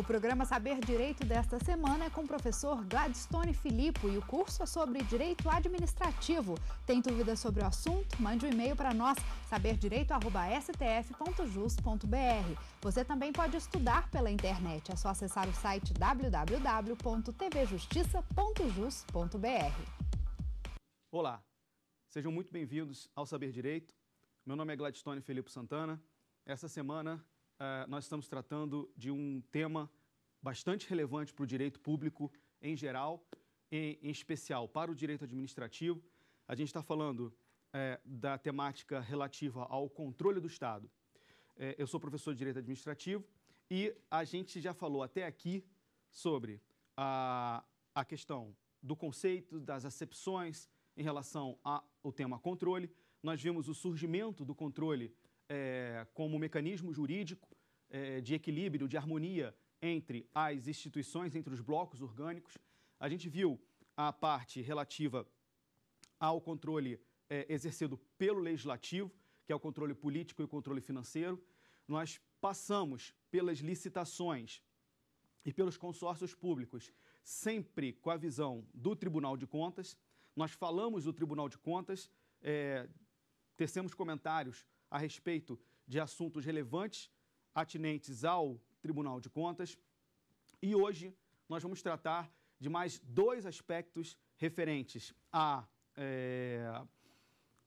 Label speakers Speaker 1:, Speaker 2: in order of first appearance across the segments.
Speaker 1: O programa Saber Direito desta semana é com o professor Gladstone Filippo e o curso é sobre Direito Administrativo. Tem dúvidas sobre o assunto? Mande um e-mail para nós, saberdireito.stf.jus.br. Você também pode estudar pela internet. É só acessar o site www.tvjustiça.jus.br. Olá, sejam muito bem-vindos ao Saber Direito. Meu nome é Gladstone Filippo Santana. Essa semana eh, nós estamos tratando de um tema bastante relevante para o direito público em geral, em, em especial para o direito administrativo. A gente está falando é, da temática relativa ao controle do Estado. É, eu sou professor de direito administrativo e a gente já falou até aqui sobre a, a questão do conceito, das acepções em relação ao tema controle. Nós vimos o surgimento do controle é, como mecanismo jurídico é, de equilíbrio, de harmonia entre as instituições, entre os blocos orgânicos. A gente viu a parte relativa ao controle é, exercido pelo legislativo, que é o controle político e o controle financeiro. Nós passamos pelas licitações e pelos consórcios públicos, sempre com a visão do Tribunal de Contas. Nós falamos do Tribunal de Contas, é, tecemos comentários a respeito de assuntos relevantes atinentes ao Tribunal de Contas. E hoje nós vamos tratar de mais dois aspectos referentes a é,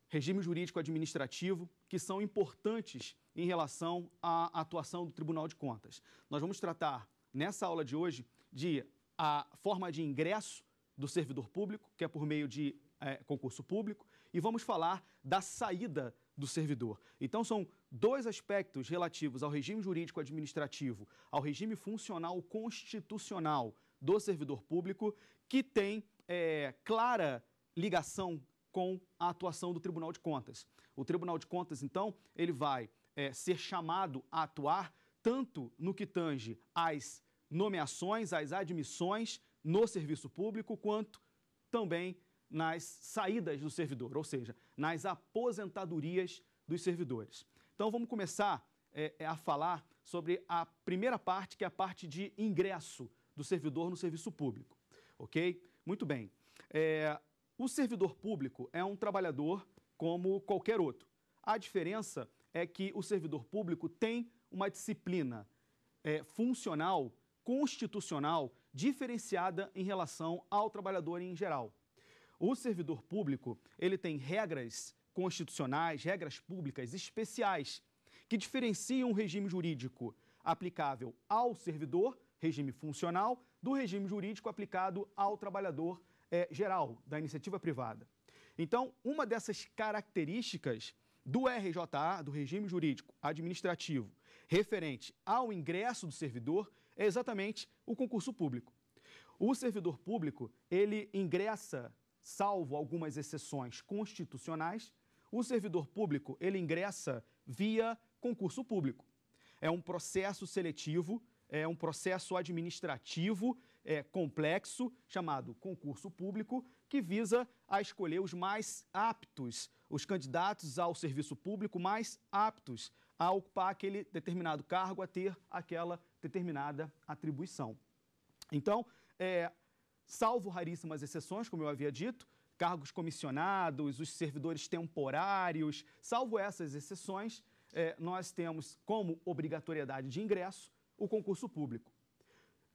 Speaker 1: regime jurídico administrativo que são importantes em relação à atuação do Tribunal de Contas. Nós vamos tratar nessa aula de hoje de a forma de ingresso do servidor público, que é por meio de é, concurso público, e vamos falar da saída do servidor. Então, são Dois aspectos relativos ao regime jurídico administrativo, ao regime funcional constitucional do servidor público, que tem é, clara ligação com a atuação do Tribunal de Contas. O Tribunal de Contas, então, ele vai é, ser chamado a atuar tanto no que tange às nomeações, às admissões no serviço público, quanto também nas saídas do servidor, ou seja, nas aposentadorias dos servidores. Então vamos começar é, a falar sobre a primeira parte, que é a parte de ingresso do servidor no serviço público. Ok? Muito bem. É, o servidor público é um trabalhador como qualquer outro. A diferença é que o servidor público tem uma disciplina é, funcional, constitucional, diferenciada em relação ao trabalhador em geral. O servidor público, ele tem regras constitucionais, regras públicas especiais que diferenciam o regime jurídico aplicável ao servidor, regime funcional, do regime jurídico aplicado ao trabalhador é, geral, da iniciativa privada. Então, uma dessas características do RJA, do regime jurídico administrativo, referente ao ingresso do servidor, é exatamente o concurso público. O servidor público, ele ingressa, salvo algumas exceções constitucionais, o servidor público ele ingressa via concurso público. É um processo seletivo, é um processo administrativo é, complexo, chamado concurso público, que visa a escolher os mais aptos, os candidatos ao serviço público mais aptos a ocupar aquele determinado cargo, a ter aquela determinada atribuição. Então, é, salvo raríssimas exceções, como eu havia dito, cargos comissionados, os servidores temporários, salvo essas exceções, eh, nós temos como obrigatoriedade de ingresso o concurso público.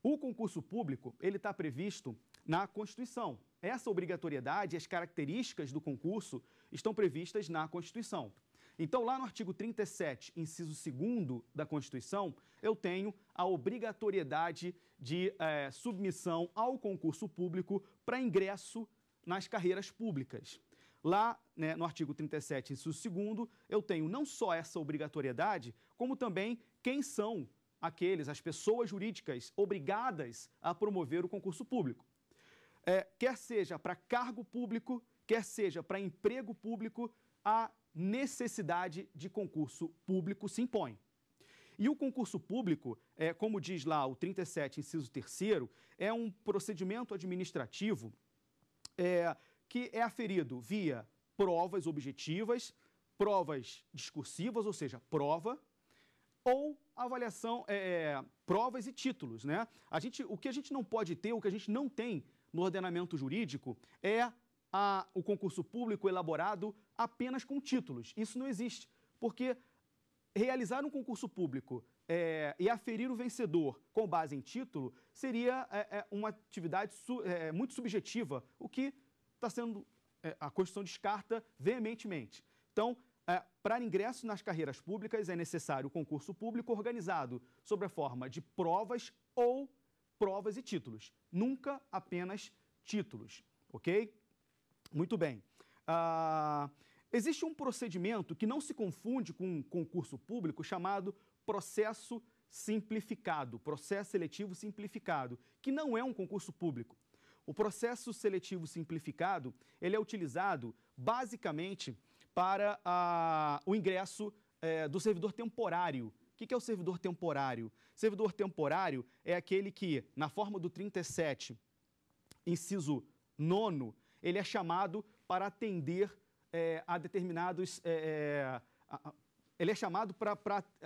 Speaker 1: O concurso público ele está previsto na Constituição. Essa obrigatoriedade, as características do concurso estão previstas na Constituição. Então, lá no artigo 37, inciso 2 da Constituição, eu tenho a obrigatoriedade de eh, submissão ao concurso público para ingresso nas carreiras públicas. Lá, né, no artigo 37, inciso 2, eu tenho não só essa obrigatoriedade, como também quem são aqueles, as pessoas jurídicas obrigadas a promover o concurso público. É, quer seja para cargo público, quer seja para emprego público, a necessidade de concurso público se impõe. E o concurso público, é, como diz lá o 37, inciso 3, é um procedimento administrativo é, que é aferido via provas objetivas, provas discursivas, ou seja, prova, ou avaliação, é, é, provas e títulos. Né? A gente, o que a gente não pode ter, o que a gente não tem no ordenamento jurídico é a, o concurso público elaborado apenas com títulos. Isso não existe, porque realizar um concurso público é, e aferir o vencedor com base em título seria é, é uma atividade su, é, é, muito subjetiva, o que está sendo a Constituição descarta veementemente. Então, para ingresso nas carreiras públicas é necessário concurso público organizado sobre a forma de provas ou provas e títulos, nunca apenas títulos, ok? Muito bem. Ah, existe um procedimento que não se confunde com um concurso público chamado processo simplificado, processo seletivo simplificado, que não é um concurso público. O processo seletivo simplificado, ele é utilizado basicamente para a, ah, o ingresso é, do servidor temporário. O que é o servidor temporário? Servidor temporário é aquele que, na forma do 37, inciso 9, ele é chamado para atender é, a determinados... É, a, ele é chamado para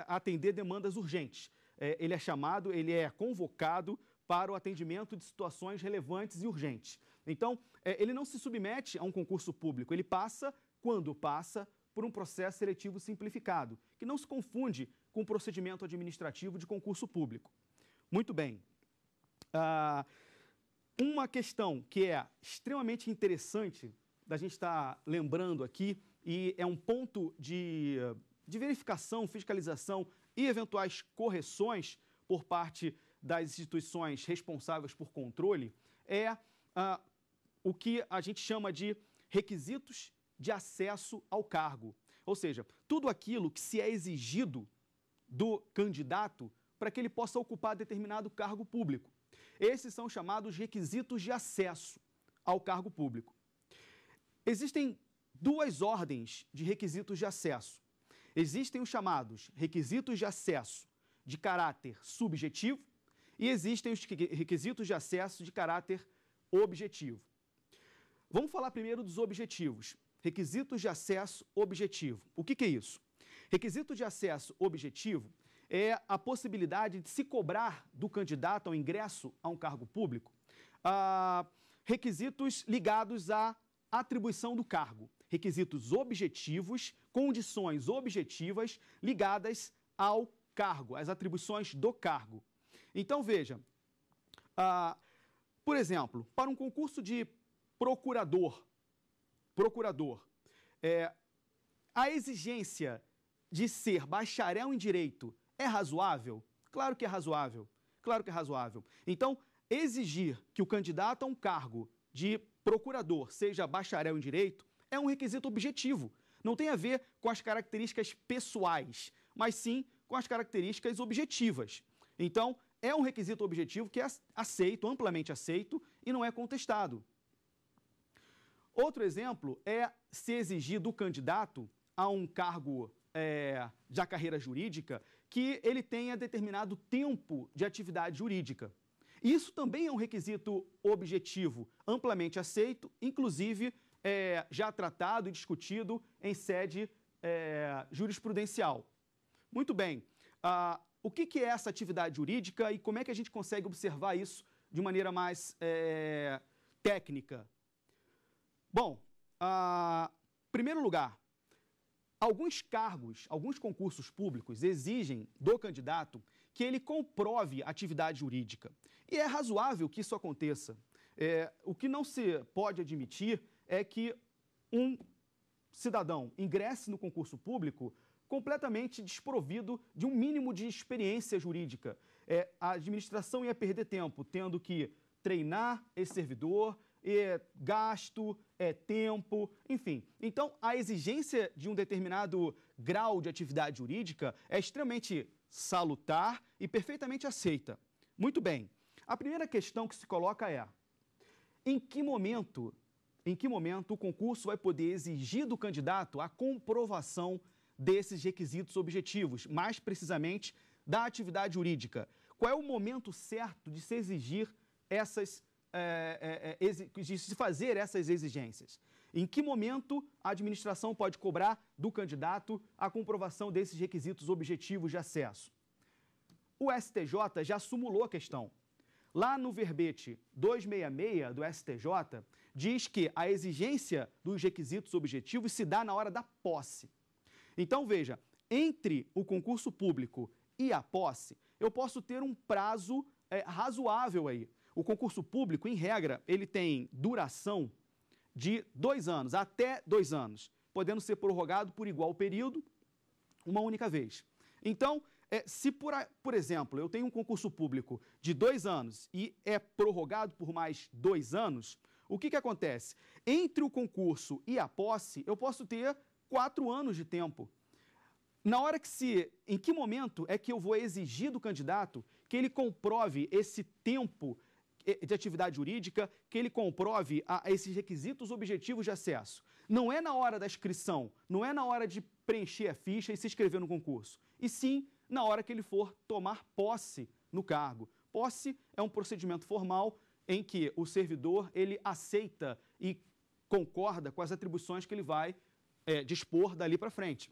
Speaker 1: atender demandas urgentes. É, ele é chamado, ele é convocado para o atendimento de situações relevantes e urgentes. Então, é, ele não se submete a um concurso público, ele passa, quando passa, por um processo seletivo simplificado, que não se confunde com o procedimento administrativo de concurso público. Muito bem. Ah, uma questão que é extremamente interessante da gente estar tá lembrando aqui, e é um ponto de de verificação, fiscalização e eventuais correções por parte das instituições responsáveis por controle é ah, o que a gente chama de requisitos de acesso ao cargo. Ou seja, tudo aquilo que se é exigido do candidato para que ele possa ocupar determinado cargo público. Esses são chamados requisitos de acesso ao cargo público. Existem duas ordens de requisitos de acesso. Existem os chamados requisitos de acesso de caráter subjetivo e existem os requisitos de acesso de caráter objetivo. Vamos falar primeiro dos objetivos. Requisitos de acesso objetivo. O que, que é isso? Requisito de acesso objetivo é a possibilidade de se cobrar do candidato ao ingresso a um cargo público ah, requisitos ligados à atribuição do cargo requisitos objetivos, condições objetivas ligadas ao cargo, às atribuições do cargo. Então, veja, ah, por exemplo, para um concurso de procurador, procurador, é, a exigência de ser bacharel em direito é razoável? Claro que é razoável. Claro que é razoável. Então, exigir que o candidato a um cargo de procurador seja bacharel em direito é um requisito objetivo. Não tem a ver com as características pessoais, mas sim com as características objetivas. Então, é um requisito objetivo que é aceito, amplamente aceito, e não é contestado. Outro exemplo é se exigir do candidato a um cargo é, da carreira jurídica que ele tenha determinado tempo de atividade jurídica. Isso também é um requisito objetivo, amplamente aceito, inclusive é, já tratado e discutido em sede é, jurisprudencial. Muito bem. Ah, o que, que, é essa atividade jurídica e como é que a gente consegue observar isso de maneira mais é, técnica? Bom, ah, primeiro lugar, alguns cargos, alguns concursos públicos exigem do candidato que ele comprove atividade jurídica. E é razoável que isso aconteça. É, o que não se pode admitir é que um cidadão ingresse no concurso público completamente desprovido de um mínimo de experiência jurídica. É, a administração ia perder tempo tendo que treinar esse servidor, é gasto, é tempo, enfim. Então, a exigência de um determinado grau de atividade jurídica é extremamente salutar e perfeitamente aceita. Muito bem. A primeira questão que se coloca é: em que momento em que momento o concurso vai poder exigir do candidato a comprovação desses requisitos objetivos, mais precisamente da atividade jurídica. Qual é o momento certo de se exigir essas, é, é, de se fazer essas exigências? Em que momento a administração pode cobrar do candidato a comprovação desses requisitos objetivos de acesso? O STJ já sumulou a questão Lá no verbete 266 do STJ, diz que a exigência dos requisitos objetivos se dá na hora da posse. Então, veja, entre o concurso público e a posse, eu posso ter um prazo é, razoável aí. O concurso público, em regra, ele tem duração de dois anos, até dois anos, podendo ser prorrogado por igual período, uma única vez. Então, é, se, por, por exemplo, eu tenho um concurso público de dois anos e é prorrogado por mais dois anos, o que, que acontece? Entre o concurso e a posse, eu posso ter quatro anos de tempo. Na hora que se. Em que momento é que eu vou exigir do candidato que ele comprove esse tempo eh, de atividade jurídica, que ele comprove a, a esses requisitos objetivos de acesso? Não é na hora da inscrição, não é na hora de preencher a ficha e se inscrever no concurso. E sim na hora que ele for tomar posse no cargo. Posse é um procedimento formal em que o servidor ele aceita e concorda com as atribuições que ele vai é, dispor dali para frente.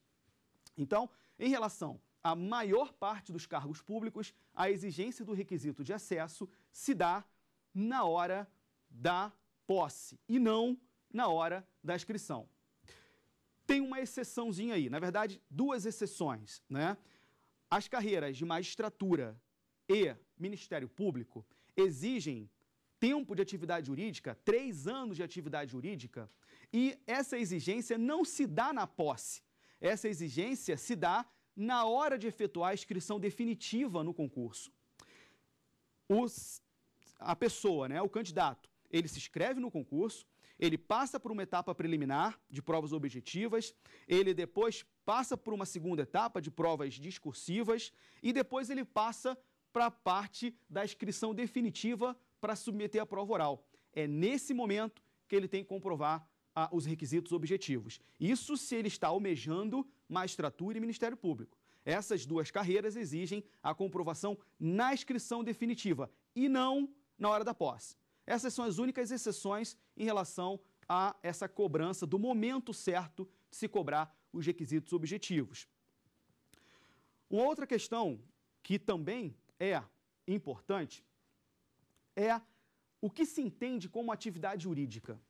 Speaker 1: Então, em relação à maior parte dos cargos públicos, a exigência do requisito de acesso se dá na hora da posse e não na hora da inscrição. Tem uma exceçãozinha aí, na verdade, duas exceções, né? As carreiras de magistratura e Ministério Público exigem tempo de atividade jurídica, três anos de atividade jurídica, e essa exigência não se dá na posse. Essa exigência se dá na hora de efetuar a inscrição definitiva no concurso. Os, a pessoa, né, o candidato, ele se inscreve no concurso, ele passa por uma etapa preliminar de provas objetivas, ele depois passa por uma segunda etapa de provas discursivas e depois ele passa para a parte da inscrição definitiva para submeter a prova oral. É nesse momento que ele tem que comprovar ah, os requisitos objetivos. Isso se ele está almejando magistratura e Ministério Público. Essas duas carreiras exigem a comprovação na inscrição definitiva e não na hora da posse. Essas são as únicas exceções em relação a essa cobrança do momento certo de se cobrar os requisitos objetivos. Uma outra questão que também é importante é o que se entende como atividade jurídica.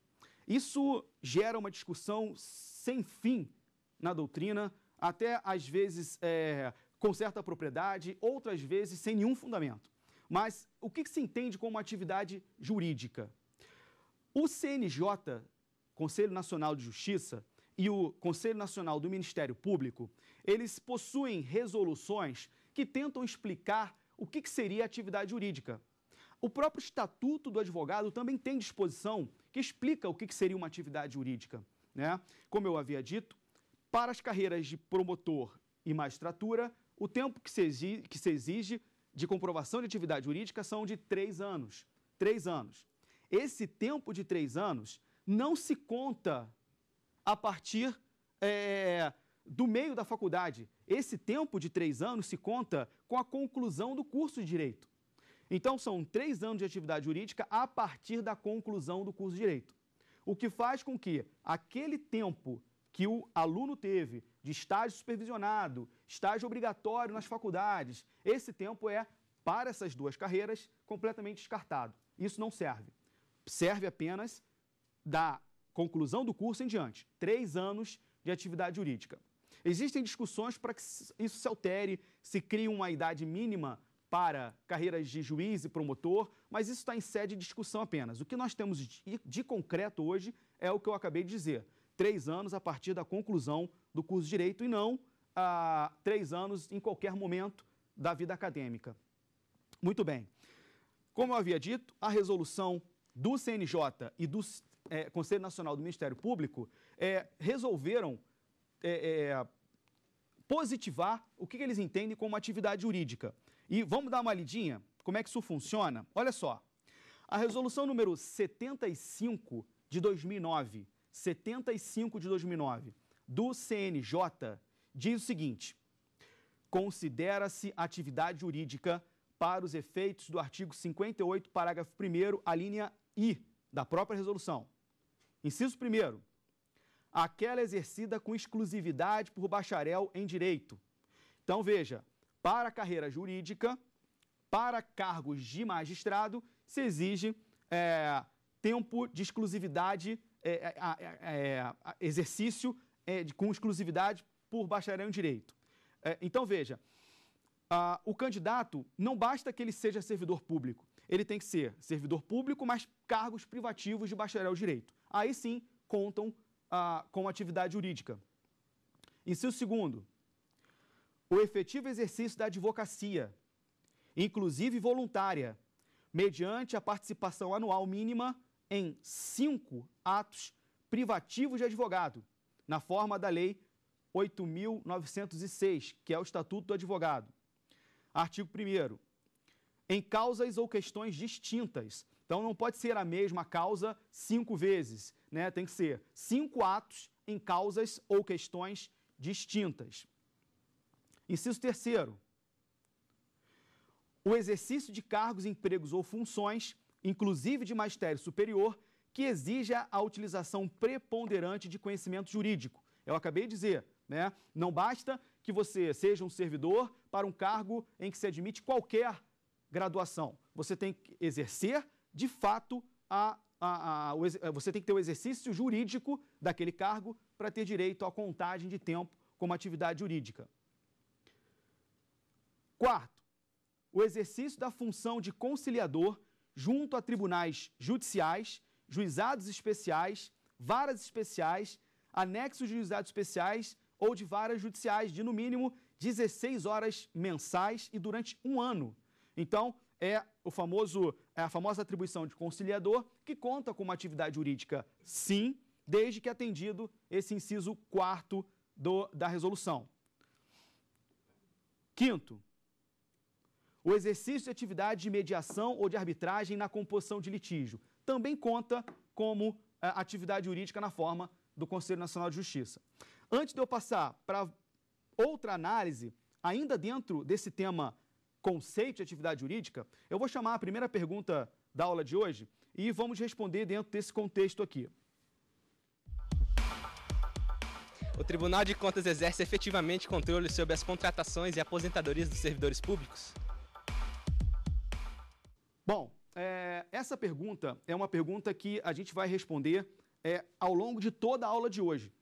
Speaker 1: Isso gera uma discussão sem fim na doutrina, até às vezes é, com certa propriedade, outras vezes sem nenhum fundamento. Mas o que, se entende como atividade jurídica? O CNJ, Conselho Nacional de Justiça, e o Conselho Nacional do Ministério Público, eles possuem resoluções que tentam explicar o que, seria atividade jurídica. O próprio Estatuto do Advogado também tem disposição que explica o que, que seria uma atividade jurídica. Né? Como eu havia dito, para as carreiras de promotor e magistratura, o tempo que se exige, que se exige de comprovação de atividade jurídica são de três anos. Três anos. Esse tempo de três anos não se conta a partir é, do meio da faculdade. Esse tempo de três anos se conta com a conclusão do curso de direito. Então, são três anos de atividade jurídica a partir da conclusão do curso de direito. O que faz com que aquele tempo que o aluno teve de estágio supervisionado, estágio obrigatório nas faculdades. Esse tempo é, para essas duas carreiras, completamente descartado. Isso não serve. Serve apenas da conclusão do curso em diante, três anos de atividade jurídica. Existem discussões para que isso se altere, se crie uma idade mínima para carreiras de juiz e promotor, mas isso está em sede de discussão apenas. O que nós temos de, de concreto hoje é o que eu acabei de dizer: três anos a partir da conclusão do curso de Direito e não a três anos em qualquer momento da vida acadêmica. Muito bem. Como eu havia dito, a resolução do CNJ e do é, Conselho Nacional do Ministério Público é, resolveram é, é, positivar o que, que eles entendem como atividade jurídica. E vamos dar uma lidinha como é que isso funciona? Olha só. A resolução número 75 de 2009, 75 de 2009, do CNJ diz o seguinte: considera-se atividade jurídica para os efeitos do artigo 58, parágrafo 1, a linha I da própria resolução. Inciso 1. Aquela exercida com exclusividade por bacharel em direito. Então, veja, para a carreira jurídica, para cargos de magistrado, se exige é, tempo de exclusividade, é, é, exercício é, de, com exclusividade por bacharel em direito. É, então, veja, a, o candidato não basta que ele seja servidor público, ele tem que ser servidor público, mas cargos privativos de bacharel em direito. Aí sim contam a, com atividade jurídica. Inciso segundo, o efetivo exercício da advocacia, inclusive voluntária, mediante a participação anual mínima em cinco atos privativos de advogado, na forma da Lei 8.906, que é o Estatuto do Advogado. Artigo 1. Em causas ou questões distintas. Então, não pode ser a mesma causa cinco vezes. Né? Tem que ser cinco atos em causas ou questões distintas. Inciso terceiro. O exercício de cargos, empregos ou funções, inclusive de magistério superior, que exija a utilização preponderante de conhecimento jurídico. Eu acabei de dizer, né? Não basta que você seja um servidor para um cargo em que se admite qualquer graduação. Você tem que exercer, de fato, a, a, a, o, você tem que ter o exercício jurídico daquele cargo para ter direito à contagem de tempo como atividade jurídica. Quarto, o exercício da função de conciliador junto a tribunais judiciais juizados especiais, varas especiais, anexos de juizados especiais ou de varas judiciais de, no mínimo, 16 horas mensais e durante um ano. Então, é o famoso, é a famosa atribuição de conciliador, que conta com uma atividade jurídica, sim, desde que atendido esse inciso 4 da resolução. Quinto, o exercício de atividade de mediação ou de arbitragem na composição de litígio também conta como é, atividade jurídica na forma do Conselho Nacional de Justiça. Antes de eu passar para outra análise, ainda dentro desse tema conceito de atividade jurídica, eu vou chamar a primeira pergunta da aula de hoje e vamos responder dentro desse contexto aqui. O Tribunal de Contas exerce efetivamente controle sobre as contratações e aposentadorias dos servidores públicos? Bom, é, essa pergunta é uma pergunta que a gente vai responder é, ao longo de toda a aula de hoje.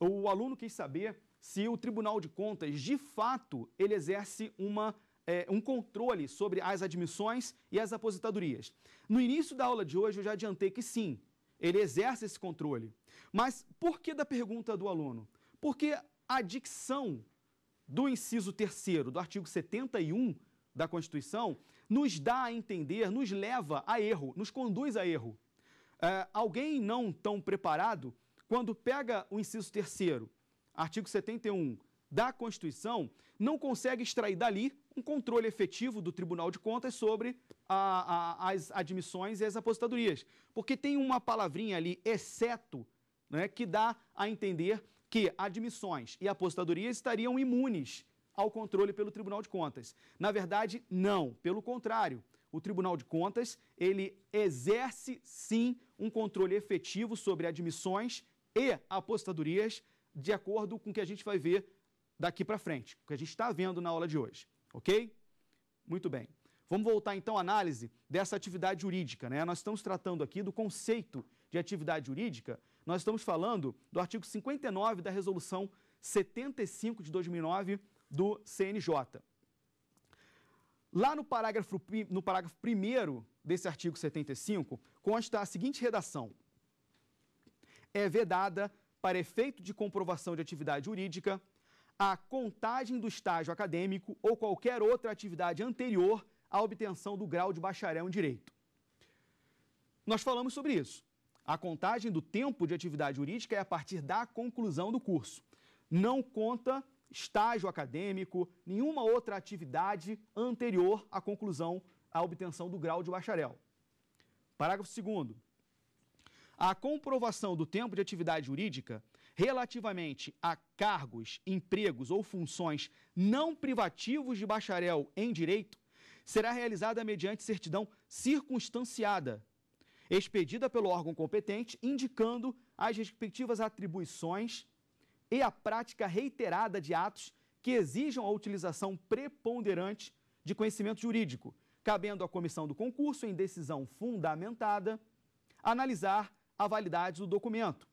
Speaker 1: O aluno quis saber se o Tribunal de Contas, de fato, ele exerce uma, é, um controle sobre as admissões e as aposentadorias. No início da aula de hoje, eu já adiantei que sim, ele exerce esse controle. Mas por que da pergunta do aluno? Porque a dicção do inciso 3 do artigo 71 da Constituição nos dá a entender, nos leva a erro, nos conduz a erro. É, alguém não tão preparado, quando pega o inciso terceiro, artigo 71 da Constituição, não consegue extrair dali um controle efetivo do Tribunal de Contas sobre a, a, as admissões e as aposentadorias. Porque tem uma palavrinha ali, exceto, né, que dá a entender que admissões e aposentadorias estariam imunes ao controle pelo Tribunal de Contas. Na verdade, não, pelo contrário. O Tribunal de Contas, ele exerce sim um controle efetivo sobre admissões e apostadorias, de acordo com o que a gente vai ver daqui para frente, o que a gente está vendo na aula de hoje, ok? Muito bem. Vamos voltar então à análise dessa atividade jurídica. Né? Nós estamos tratando aqui do conceito de atividade jurídica, nós estamos falando do artigo 59 da Resolução 75 de 2009 do CNJ. Lá no parágrafo, no parágrafo 1 desse artigo 75, consta a seguinte redação: É vedada, para efeito de comprovação de atividade jurídica, a contagem do estágio acadêmico ou qualquer outra atividade anterior à obtenção do grau de bacharel em direito. Nós falamos sobre isso. A contagem do tempo de atividade jurídica é a partir da conclusão do curso. Não conta estágio acadêmico, nenhuma outra atividade anterior à conclusão, à obtenção do grau de bacharel. Parágrafo 2. A comprovação do tempo de atividade jurídica relativamente a cargos, empregos ou funções não privativos de bacharel em direito será realizada mediante certidão circunstanciada, expedida pelo órgão competente, indicando as respectivas atribuições e a prática reiterada de atos que exijam a utilização preponderante de conhecimento jurídico, cabendo à comissão do concurso, em decisão fundamentada, analisar a validade do documento.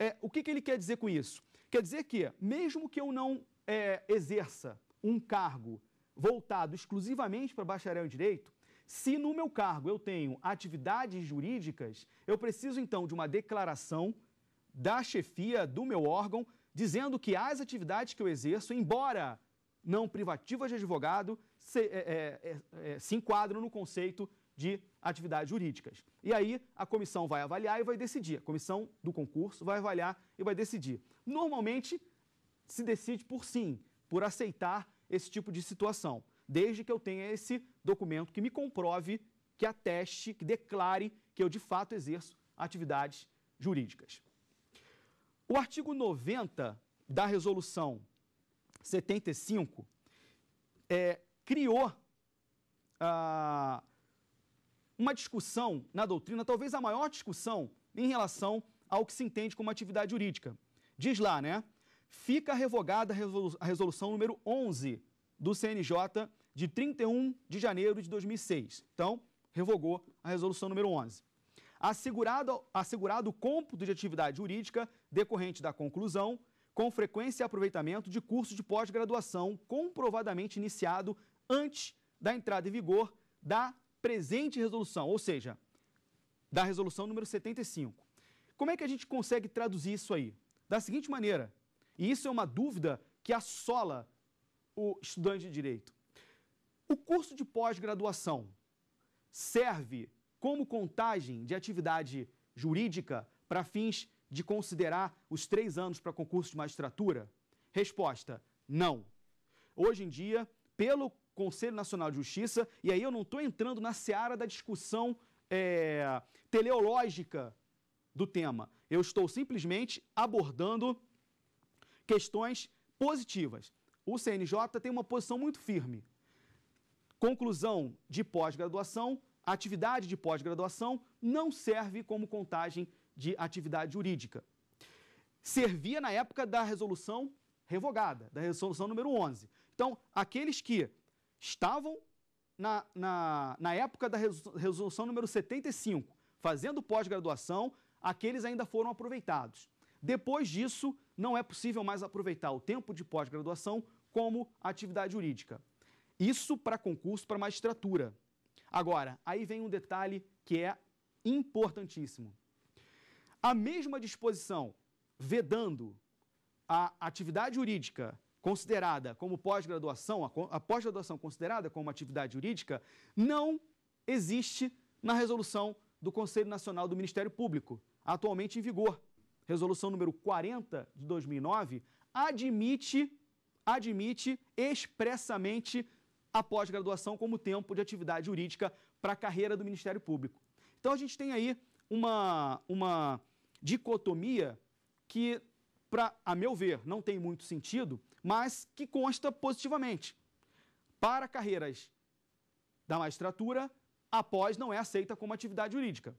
Speaker 1: É, o que, que, ele quer dizer com isso? Quer dizer que, mesmo que eu não é, exerça um cargo voltado exclusivamente para bacharel em direito, se no meu cargo eu tenho atividades jurídicas, eu preciso então de uma declaração da chefia do meu órgão, dizendo que as atividades que eu exerço, embora não privativas de advogado, se, é, é, é, é, se enquadram no conceito de atividades jurídicas. E aí a comissão vai avaliar e vai decidir. A comissão do concurso vai avaliar e vai decidir. Normalmente se decide por sim, por aceitar esse tipo de situação, desde que eu tenha esse documento que me comprove, que ateste, que declare que eu de fato exerço atividades jurídicas. O artigo 90 da resolução 75 é, criou ah, uma discussão na doutrina, talvez a maior discussão em relação ao que se entende como atividade jurídica. Diz lá, né? Fica revogada a, resolução número 11 do CNJ de 31 de janeiro de 2006. Então, revogou a resolução número 11. Assegurado, assegurado o cômputo de atividade jurídica decorrente da conclusão, com frequência e aproveitamento de curso de pós-graduação comprovadamente iniciado antes da entrada em vigor da presente resolução, ou seja, da resolução número 75. Como é que a gente consegue traduzir isso aí? Da seguinte maneira, e isso é uma dúvida que assola o estudante de direito. O curso de pós-graduação serve como contagem de atividade jurídica para fins de considerar os três anos para concurso de magistratura? Resposta: não. Hoje em dia, pelo Conselho Nacional de Justiça, e aí eu não estou entrando na seara da discussão é, teleológica do tema. Eu estou simplesmente abordando questões positivas. O CNJ tem uma posição muito firme. Conclusão de pós-graduação, atividade de pós-graduação não serve como contagem de atividade jurídica. Servia na época da resolução revogada, da resolução número 11. Então, aqueles que estavam na, na, na época da resolução número 75, fazendo pós-graduação, aqueles ainda foram aproveitados. Depois disso, não é possível mais aproveitar o tempo de pós-graduação como atividade jurídica. Isso para concurso para magistratura. Agora, aí vem um detalhe que é importantíssimo. A mesma disposição vedando a atividade jurídica considerada como pós-graduação, a pós-graduação considerada como atividade jurídica, não existe na resolução do Conselho Nacional do Ministério Público, atualmente em vigor. Resolução número 40 de 2009 admite admite expressamente a pós-graduação como tempo de atividade jurídica para a carreira do Ministério Público. Então a gente tem aí uma, uma dicotomia que, pra, a meu ver, não tem muito sentido, mas que consta positivamente. Para carreiras da magistratura, após não é aceita como atividade jurídica.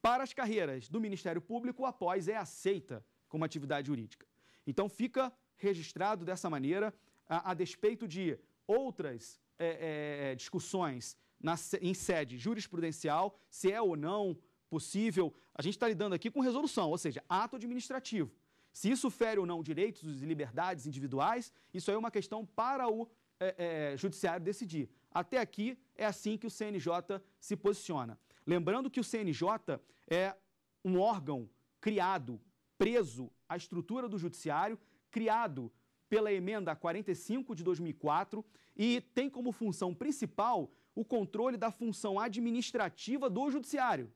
Speaker 1: Para as carreiras do Ministério Público, após é aceita como atividade jurídica. Então fica registrado dessa maneira, a, a despeito de outras é, é, é discussões na, em sede jurisprudencial, se é ou não possível. A gente está lidando aqui com resolução, ou seja, ato administrativo. Se isso fere ou não direitos e liberdades individuais, isso aí é uma questão para o é, é, judiciário decidir. Até aqui é assim que o CNJ se posiciona. Lembrando que o CNJ é um órgão criado, preso à estrutura do judiciário, criado pela emenda 45 de 2004 e tem como função principal o controle da função administrativa do judiciário.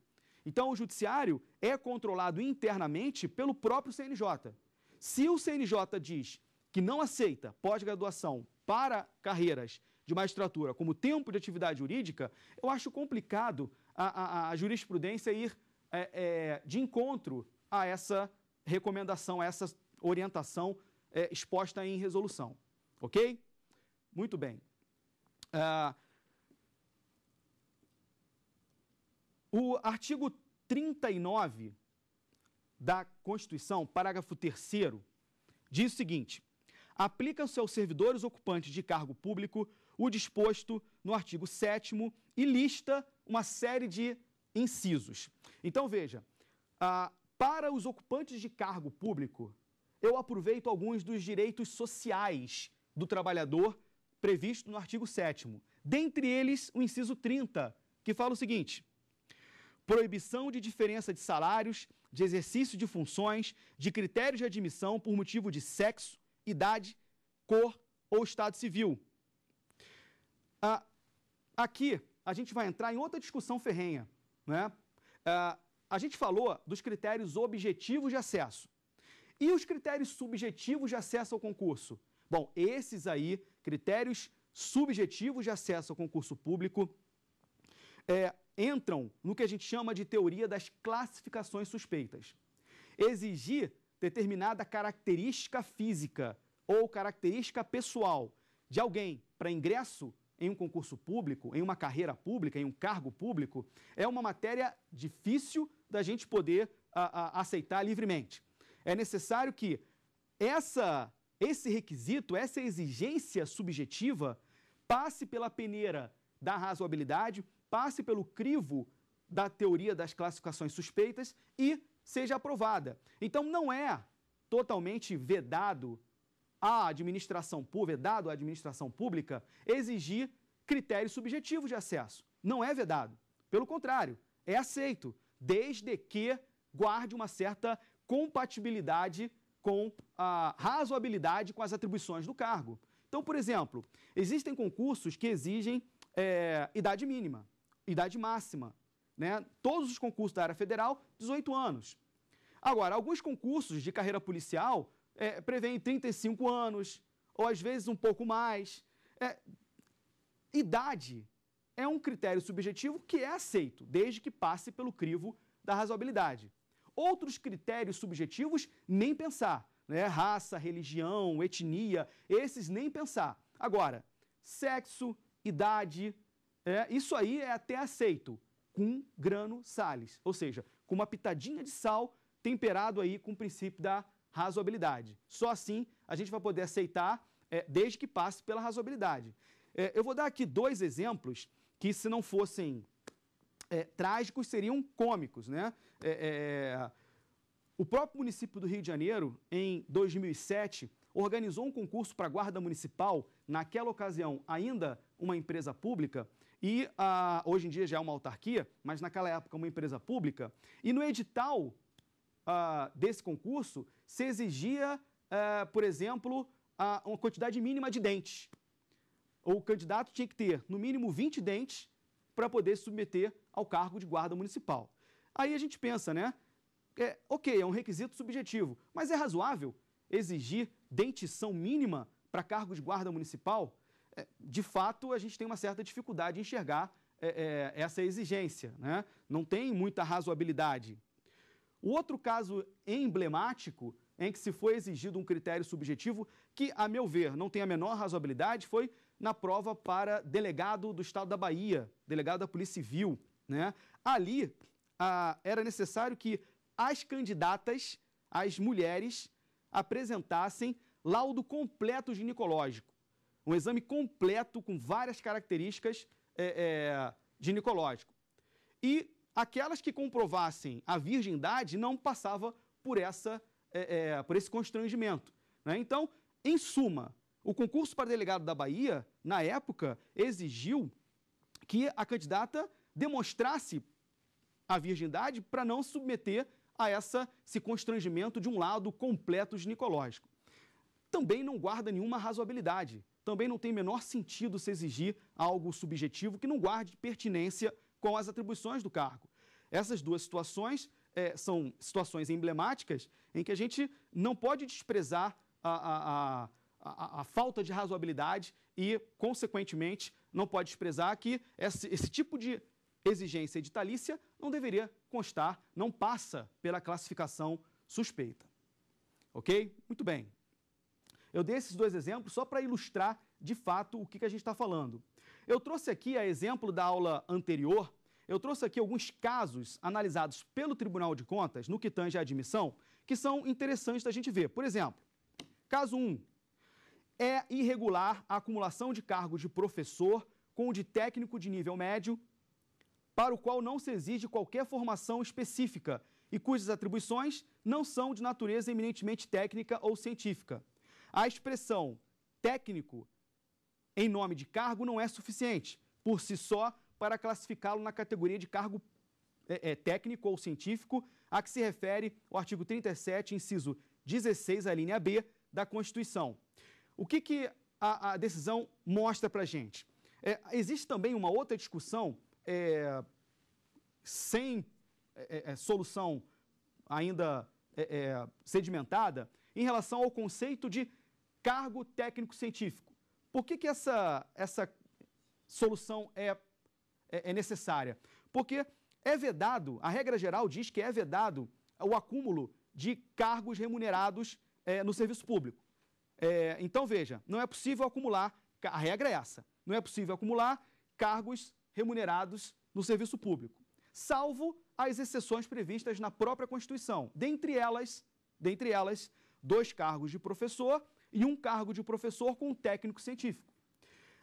Speaker 1: Então, o judiciário é controlado internamente pelo próprio CNJ. Se o CNJ diz que não aceita pós-graduação para carreiras de magistratura como tempo de atividade jurídica, eu acho complicado a, a, a jurisprudência ir é, é, de encontro a essa recomendação, a essa orientação é, exposta em resolução. Ok? Muito bem. Uh, O artigo 39 da Constituição, parágrafo 3 diz o seguinte: aplicam-se aos servidores ocupantes de cargo público o disposto no artigo 7 e lista uma série de incisos. Então veja, ah, para os ocupantes de cargo público, eu aproveito alguns dos direitos sociais do trabalhador previsto no artigo 7 dentre eles o inciso 30, que fala o seguinte: proibição de diferença de salários, de exercício de funções, de critérios de admissão por motivo de sexo, idade, cor ou estado civil. Ah, aqui a gente vai entrar em outra discussão ferrenha. Né? Ah, a gente falou dos critérios objetivos de acesso. E os critérios subjetivos de acesso ao concurso? Bom, esses aí, critérios subjetivos de acesso ao concurso público, é, entram no que a gente chama de teoria das classificações suspeitas. Exigir determinada característica física ou característica pessoal de alguém para ingresso em um concurso público, em uma carreira pública, em um cargo público, é uma matéria difícil da gente poder a, a, aceitar livremente. É necessário que essa, esse requisito, essa exigência subjetiva, passe pela peneira da razoabilidade, passe pelo crivo da teoria das classificações suspeitas e seja aprovada. Então não é totalmente vedado à administração pública, vedado à administração pública exigir critérios subjetivos de acesso. Não é vedado. Pelo contrário, é aceito, desde que guarde uma certa compatibilidade com a razoabilidade com as atribuições do cargo. Então, por exemplo, existem concursos que exigem é, idade mínima idade máxima. Né? Todos os concursos da área federal, 18 anos. Agora, alguns concursos de carreira policial é, prevêem 35 anos, ou às vezes um pouco mais. É, idade é um critério subjetivo que é aceito, desde que passe pelo crivo da razoabilidade. Outros critérios subjetivos, nem pensar. Né? Raça, religião, etnia, esses nem pensar. Agora, sexo, idade, é, isso aí é até aceito, com grano salis, ou seja, com uma pitadinha de sal temperado aí com o princípio da razoabilidade. Só assim a gente vai poder aceitar, é, desde que passe pela razoabilidade. É, eu vou dar aqui dois exemplos que, se não fossem é, trágicos, seriam cômicos. Né? É, é, o próprio município do Rio de Janeiro, em 2007, organizou um concurso para a Guarda Municipal, naquela ocasião ainda uma empresa pública, e ah, hoje em dia já é uma autarquia, mas naquela época uma empresa pública. E no edital ah, desse concurso se exigia, eh, por exemplo, uma quantidade mínima de dentes. O candidato tinha que ter no mínimo 20 dentes para poder se submeter ao cargo de guarda municipal. Aí a gente pensa, né? É, ok, é um requisito subjetivo, mas é razoável exigir dentição mínima para cargo de guarda municipal? de fato, a gente tem uma certa dificuldade em enxergar é, é, essa exigência. Né? Não tem muita razoabilidade. O outro caso emblemático em que se foi exigido um critério subjetivo que, a meu ver, não tem a menor razoabilidade foi na prova para delegado do Estado da Bahia, delegado da Polícia Civil. Né? Ali, era necessário que as candidatas, as mulheres, apresentassem laudo completo ginecológico um exame completo com várias características é, é, ginecológico. E aquelas que comprovassem a virgindade não passava por, essa, é, é, por esse constrangimento. Né? Então, em suma, o concurso para delegado da Bahia, na época, exigiu que a candidata demonstrasse a virgindade para não submeter a essa, esse constrangimento de um lado completo ginecológico. Também não guarda nenhuma razoabilidade, também não tem menor sentido se exigir algo subjetivo que não guarde pertinência com as atribuições do cargo. Essas duas situações é, são situações emblemáticas em que a gente não pode desprezar a, a, a, a falta de razoabilidade e, consequentemente, não pode desprezar que esse, esse tipo de exigência editalícia não deveria constar, não passa pela classificação suspeita. Ok? Muito bem. Eu dei esses dois exemplos só para ilustrar de fato o que, que a gente está falando. Eu trouxe aqui a exemplo da aula anterior, eu trouxe aqui alguns casos analisados pelo Tribunal de Contas no que tange à admissão, que são interessantes da gente ver. Por exemplo, caso 1. É irregular a acumulação de cargos de professor com o de técnico de nível médio, para o qual não se exige qualquer formação específica e cujas atribuições não são de natureza eminentemente técnica ou científica. A expressão técnico em nome de cargo não é suficiente por si só para classificá-lo na categoria de cargo é, é, técnico ou científico a que se refere o artigo 37, inciso 16, a linha B da Constituição. O que, que a, a decisão mostra para a gente? É, existe também uma outra discussão é, sem é, é, solução ainda sedimentada em relação ao conceito de cargo técnico científico. Por que, que essa, essa solução é, é, é necessária? Porque é vedado, a regra geral diz que é vedado o acúmulo de cargos remunerados é, no serviço público. É, então, veja, não é possível acumular, a regra é essa, não é possível acumular cargos remunerados no serviço público, salvo as exceções previstas na própria Constituição, dentre elas, dentre elas, dois cargos de professor e um cargo de professor com um técnico científico.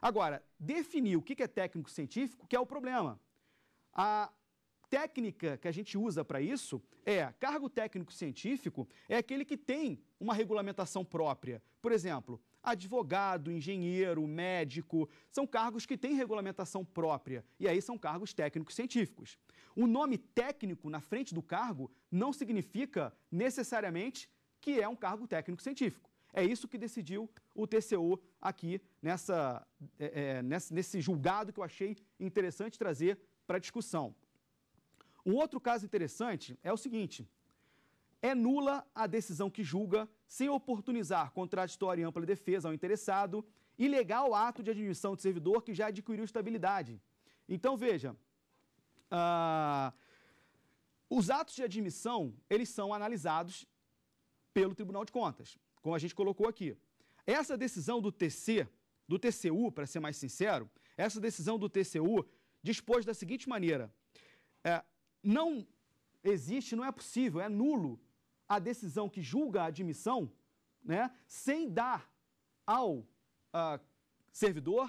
Speaker 1: Agora, definir o que é técnico científico que é o problema. A técnica que a gente usa para isso é cargo técnico científico é aquele que tem uma regulamentação própria. Por exemplo, advogado, engenheiro, médico, são cargos que têm regulamentação própria e aí são cargos técnicos científicos. O nome técnico na frente do cargo não significa necessariamente que é um cargo técnico científico. É isso que decidiu o TCU aqui nessa, é, é nesse julgado que eu achei interessante trazer para discussão. Um outro caso interessante é o seguinte: é nula a decisão que julga, sem oportunizar contraditória e ampla defesa ao interessado, ilegal ato de admissão de servidor que já adquiriu estabilidade. Então, veja, uh, os atos de admissão, eles são analisados pelo Tribunal de Contas como a gente colocou aqui. Essa decisão do TC, do TCU, para ser mais sincero, essa decisão do TCU dispôs da seguinte maneira: é, não existe, não é possível, é nulo a decisão que julga a admissão, né, sem dar ao a, servidor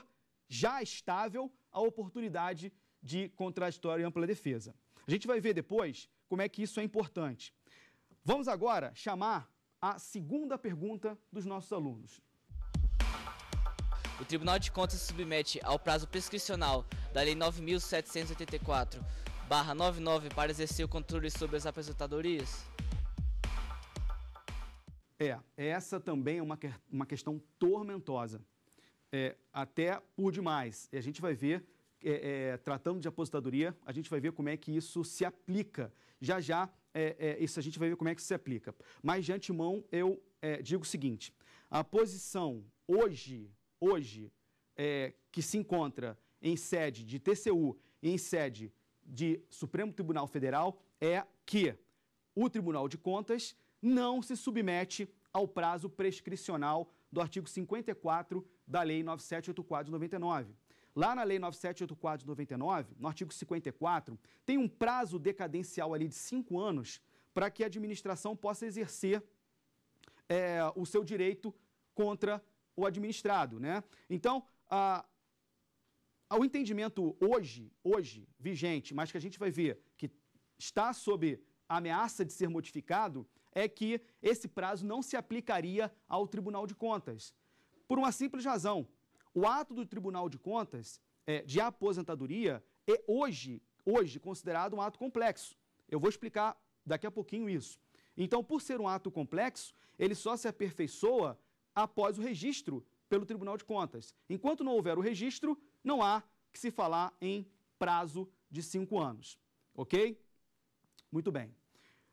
Speaker 1: já estável a oportunidade de contraditório e ampla defesa. A gente vai ver depois como é que isso é importante. Vamos agora chamar a segunda pergunta dos nossos alunos. O Tribunal de Contas submete ao prazo prescricional da Lei 9.784-99 para exercer o controle sobre as apresentadorias? É, essa também é uma, uma questão tormentosa, é, até por demais. E a gente vai ver, é, é, tratando de aposentadoria, a gente vai ver como é que isso se aplica. Já já é, é, isso a gente vai ver como é que isso se aplica. Mas de antemão eu é, digo o seguinte: a posição hoje, hoje, é, que se encontra em sede de TCU e em sede de Supremo Tribunal Federal é que o Tribunal de Contas não se submete ao prazo prescricional do artigo 54 da Lei 9784 de 99. Lá na Lei 9784 de 99, no artigo 54, tem um prazo decadencial ali de cinco anos para que a administração possa exercer é, o seu direito contra o administrado. Né? Então, a, ao entendimento hoje, hoje vigente, mas que a gente vai ver que está sob ameaça de ser modificado, é que esse prazo não se aplicaria ao Tribunal de Contas. Por uma simples razão, o ato do Tribunal de Contas é, de aposentadoria é hoje, hoje considerado um ato complexo. Eu vou explicar daqui a pouquinho isso. Então, por ser um ato complexo, ele só se aperfeiçoa após o registro pelo Tribunal de Contas. Enquanto não houver o registro, não há que se falar em prazo de cinco anos. Ok? Muito bem.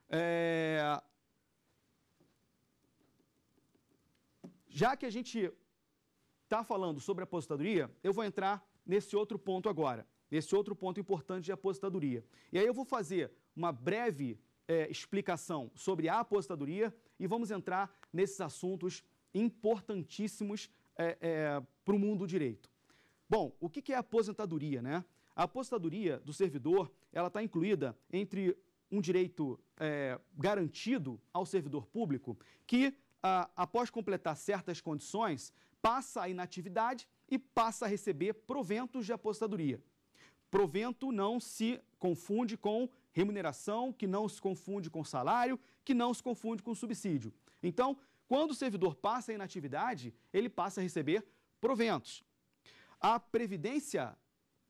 Speaker 1: É... Já que a gente está falando sobre aposentadoria, eu vou entrar nesse outro ponto agora, nesse outro ponto importante de aposentadoria. E aí eu vou fazer uma breve é, explicação sobre a aposentadoria e vamos entrar nesses assuntos importantíssimos é, é, para o mundo do direito. Bom, o que é aposentadoria, né? A aposentadoria do servidor, ela está incluída entre um direito é, garantido ao servidor público que, a, após completar certas condições, passa a inatividade e passa a receber proventos de aposentadoria. Provento não se confunde com remuneração, que não se confunde com salário, que não se confunde com subsídio. Então, quando o servidor passa a inatividade, ele passa a receber proventos. A previdência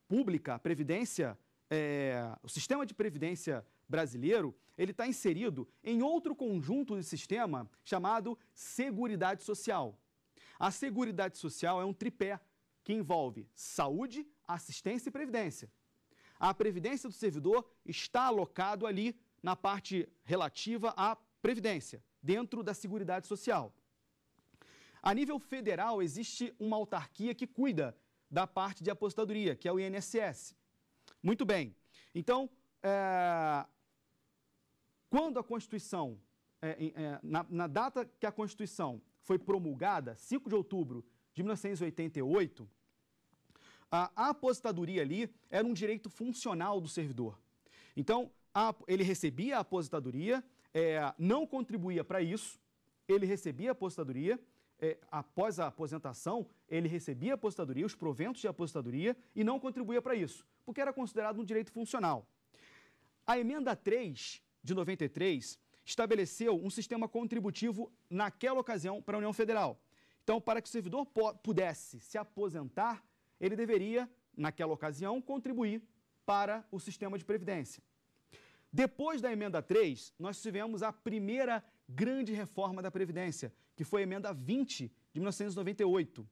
Speaker 1: pública, a previdência, é, o sistema de previdência brasileiro, ele está inserido em outro conjunto de sistema chamado Seguridade Social. A Seguridade Social é um tripé que envolve saúde, assistência e previdência. A previdência do servidor está alocado ali na parte relativa à previdência, dentro da Seguridade Social. A nível federal, existe uma autarquia que cuida da parte de aposentadoria, que é o INSS. Muito bem. Então, é... quando a Constituição, é, é, na, na data que a Constituição foi promulgada, 5 de outubro de 1988, a aposentadoria ali era um direito funcional do servidor. Então, a, ele recebia a aposentadoria, é, não contribuía para isso, ele recebia a aposentadoria, é, após a aposentação, ele recebia a aposentadoria, os proventos de aposentadoria, e não contribuía para isso, porque era considerado um direito funcional. A emenda 3 de 93 estabeleceu um sistema contributivo naquela ocasião para a União Federal. Então, para que o servidor pudesse se aposentar, ele deveria, naquela ocasião, contribuir para o sistema de previdência. Depois da emenda 3, nós tivemos a primeira grande reforma da previdência, que foi a emenda 20 de 1998.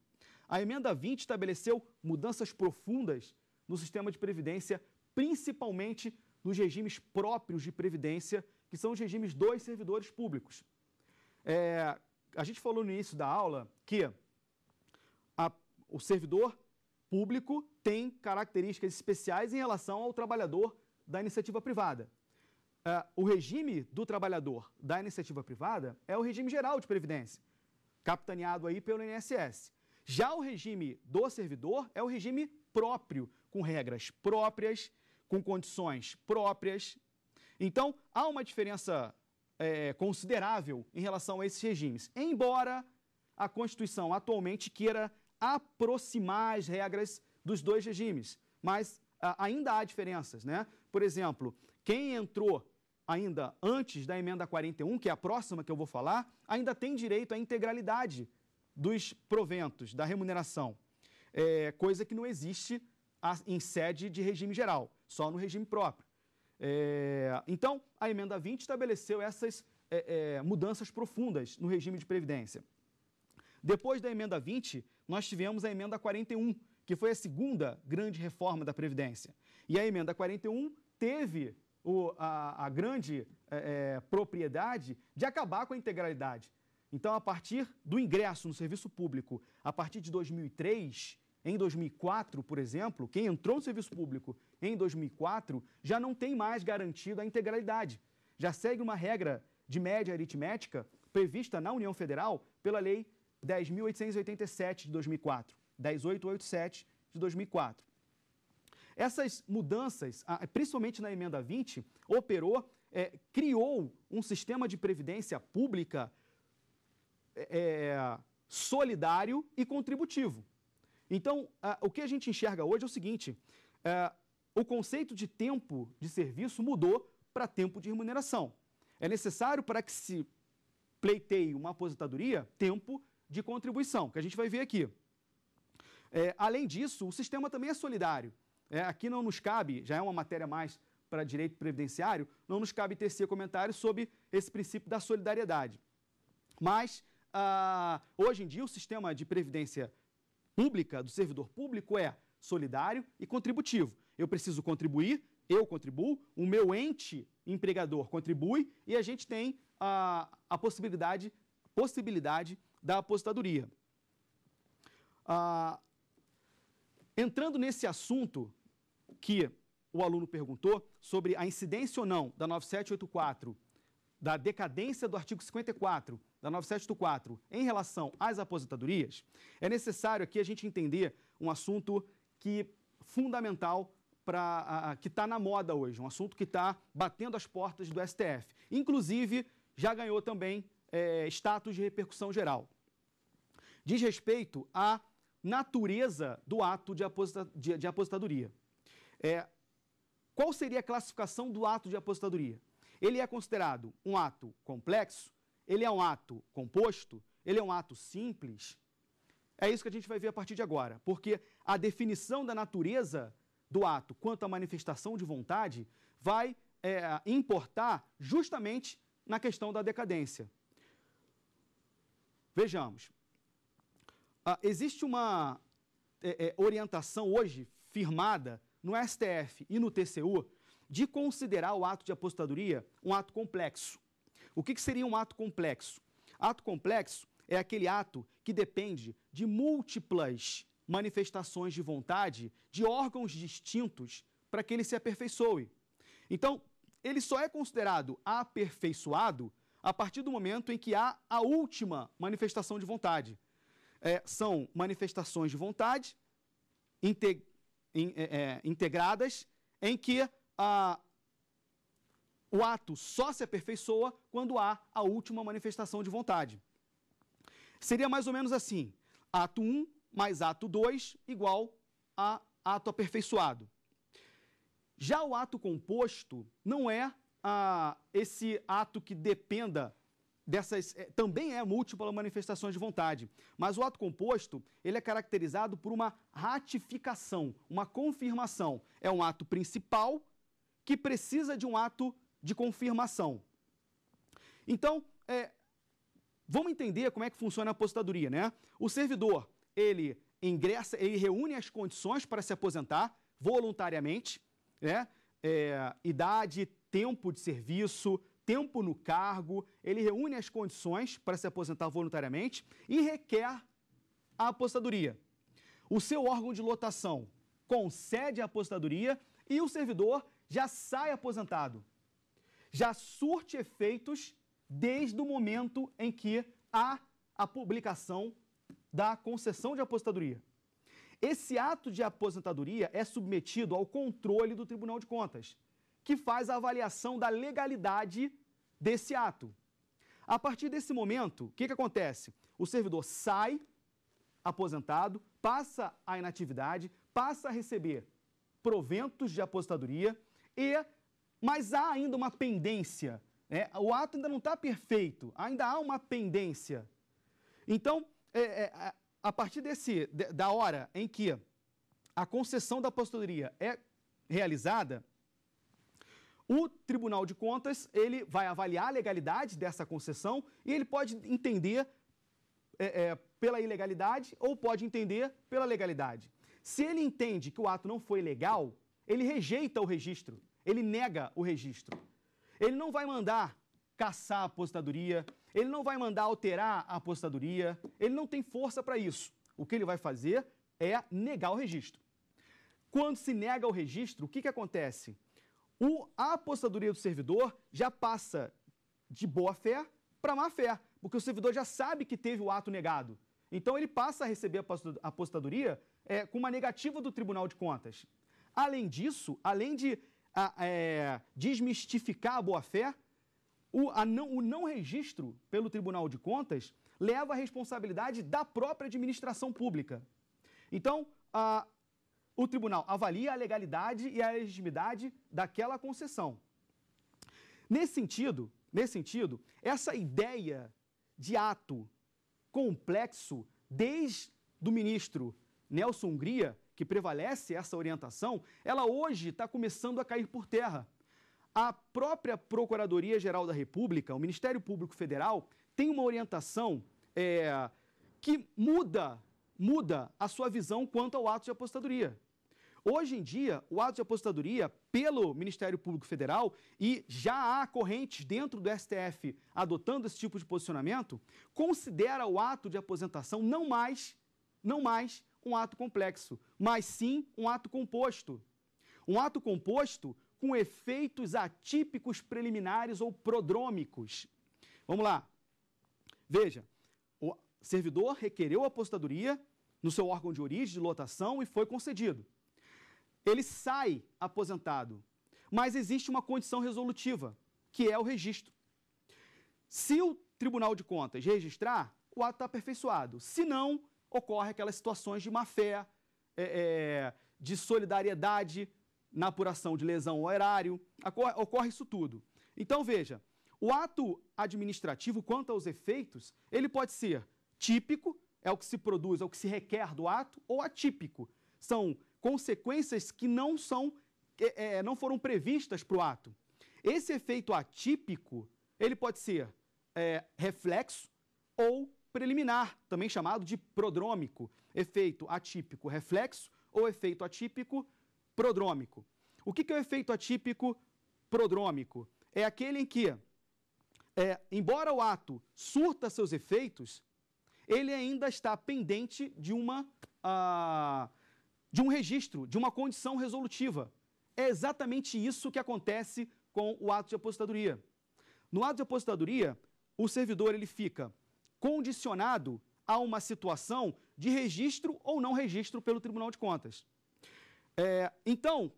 Speaker 1: A emenda 20 estabeleceu mudanças profundas no sistema de previdência, principalmente nos regimes próprios de previdência que são os regimes dos servidores públicos. É, a gente falou no início da aula que a, o servidor público tem características especiais em relação ao trabalhador da iniciativa privada. É, o regime do trabalhador da iniciativa privada é o regime geral de previdência, capitaneado aí pelo INSS. Já o regime do servidor é o regime próprio, com regras próprias, com condições próprias, então, há uma diferença é, considerável em relação a esses regimes, embora a Constituição atualmente queira aproximar as regras dos dois regimes, mas a, ainda há diferenças, né? Por exemplo, quem entrou ainda antes da emenda 41, que é a próxima que eu vou falar, ainda tem direito à integralidade dos proventos, da remuneração, é, coisa que não existe em sede de regime geral, só no regime próprio. É, então, a emenda 20 estabeleceu essas é, é, mudanças profundas no regime de previdência. Depois da emenda 20, nós tivemos a emenda 41, que foi a segunda grande reforma da Previdência. E a emenda 41 teve o, a, a, grande é, é, propriedade de acabar com a integralidade. Então, a partir do ingresso no serviço público, a partir de 2003, em 2004, por exemplo, quem entrou no serviço público em 2004 já não tem mais garantido a integralidade. Já segue uma regra de média aritmética prevista na União Federal pela Lei 10.887 de 2004, 10887 de 2004. Essas mudanças, principalmente na emenda 20, operou, é, criou um sistema de previdência pública é, solidário e contributivo. Então, a, o que a gente enxerga hoje é o seguinte: é, o conceito de tempo de serviço mudou para tempo de remuneração. É necessário para que se pleiteie uma aposentadoria tempo de contribuição, que a gente vai ver aqui. É, além disso, o sistema também é solidário. É, aqui não nos cabe, já é uma matéria mais para direito previdenciário, não nos cabe tecer comentários sobre esse princípio da solidariedade. Mas, ah, hoje em dia, o sistema de previdência pública, do servidor público, é solidário e contributivo. Eu preciso contribuir, eu contribuo, o meu ente empregador contribui e a gente tem a, a possibilidade, possibilidade da aposentadoria. Ah, entrando nesse assunto que o aluno perguntou sobre a incidência ou não da 9784, da decadência do artigo 54 da 9784 em relação às aposentadorias, é necessário aqui a gente entender um assunto que é fundamental para que está na moda hoje, um assunto que está batendo as portas do STF. Inclusive, já ganhou também é, status de repercussão geral. Diz respeito à natureza do ato de, de, de aposentadoria. É, qual seria a classificação do ato de aposentadoria? Ele é considerado um ato complexo? Ele é um ato composto? Ele é um ato simples? É isso que a gente vai ver a partir de agora, porque a definição da natureza do ato quanto à manifestação de vontade vai é, importar justamente na questão da decadência. Vejamos, ah, existe uma é, é, orientação hoje firmada no STF e no TCU de considerar o ato de apostadoria um ato complexo. O que, que seria um ato complexo? Ato complexo é aquele ato que depende de múltiplas manifestações de vontade de órgãos distintos para que ele se aperfeiçoe. Então, ele só é considerado aperfeiçoado a partir do momento em que há a última manifestação de vontade. É, são manifestações de vontade integ in, é, é, integradas em que a, o ato só se aperfeiçoa quando há a última manifestação de vontade. Seria mais ou menos assim: ato 1 mais ato 2 igual a ato aperfeiçoado. Já o ato composto não é ah, esse ato que dependa dessas eh, também é múltipla manifestação de vontade, mas o ato composto, ele é caracterizado por uma ratificação, uma confirmação. É um ato principal que precisa de um ato de confirmação. Então, é, Vamos entender como é que funciona a aposentadoria, né? O servidor, ele ingressa, ele reúne as condições para se aposentar voluntariamente, né? É, idade, tempo de serviço, tempo no cargo, ele reúne as condições para se aposentar voluntariamente e requer a apostadoria. O seu órgão de lotação concede a apostadoria e o servidor já sai aposentado. Já surte efeitos desde o momento em que há a publicação da concessão de aposentadoria. Esse ato de aposentadoria é submetido ao controle do Tribunal de Contas, que faz a avaliação da legalidade desse ato. A partir desse momento, o que, que acontece? O servidor sai aposentado, passa a inatividade, passa a receber proventos de aposentadoria e mas há ainda uma pendência é, o ato ainda não está perfeito, ainda há uma pendência. Então, é, é, a partir desse, da hora em que a concessão da aposentadoria é realizada, o Tribunal de Contas ele vai avaliar a legalidade dessa concessão e ele pode entender é, é, pela ilegalidade ou pode entender pela legalidade. Se ele entende que o ato não foi legal, ele rejeita o registro, ele nega o registro. Ele não vai mandar caçar a apostadoria, ele não vai mandar alterar a apostadoria, ele não tem força para isso. O que ele vai fazer é negar o registro. Quando se nega o registro, o que, que acontece? O, a apostadoria do servidor já passa de boa fé para má fé, porque o servidor já sabe que teve o ato negado. Então ele passa a receber a apostadoria é, com uma negativa do Tribunal de Contas. Além disso, além de a, é, desmistificar a boa-fé, o, não, o não registro pelo Tribunal de Contas leva a responsabilidade da própria administração pública. Então, a, o tribunal avalia a legalidade e a legitimidade daquela concessão. Nesse sentido, nesse sentido, essa ideia de ato complexo desde do ministro Nelson Hungria que prevalece essa orientação, ela hoje está começando a cair por terra. A própria Procuradoria-Geral da República, o Ministério Público Federal, tem uma orientação é, que muda, muda a sua visão quanto ao ato de apostadoria. Hoje em dia, o ato de apostadoria pelo Ministério Público Federal, e já há correntes dentro do STF adotando esse tipo de posicionamento, considera o ato de aposentação não mais, não mais um ato complexo, mas sim um ato composto. Um ato composto com efeitos atípicos preliminares ou prodrômicos. Vamos lá. Veja, o servidor requereu a apostadoria no seu órgão de origem, de lotação e foi concedido. Ele sai aposentado, mas existe uma condição resolutiva, que é o registro. Se o Tribunal de Contas registrar, o ato está aperfeiçoado. Se não, ocorre aquelas situações de má-fé, é, é, de solidariedade na apuração de lesão ao erário, ocorre, ocorre isso tudo. Então, veja, o ato administrativo, quanto aos efeitos, ele pode ser típico, é o que se produz, é o que se requer do ato, ou atípico. São consequências que não são, é, é não foram previstas para o ato. Esse efeito atípico, ele pode ser é, reflexo ou preliminar, também chamado de prodrômico, efeito atípico reflexo ou efeito atípico prodrômico. O que, é o efeito atípico prodrômico? É aquele em que, é, embora o ato surta seus efeitos, ele ainda está pendente de uma ah, de um registro, de uma condição resolutiva. É exatamente isso que acontece com o ato de aposentadoria. No ato de aposentadoria, o servidor ele fica condicionado a uma situação de registro ou não registro pelo Tribunal de Contas. É, então,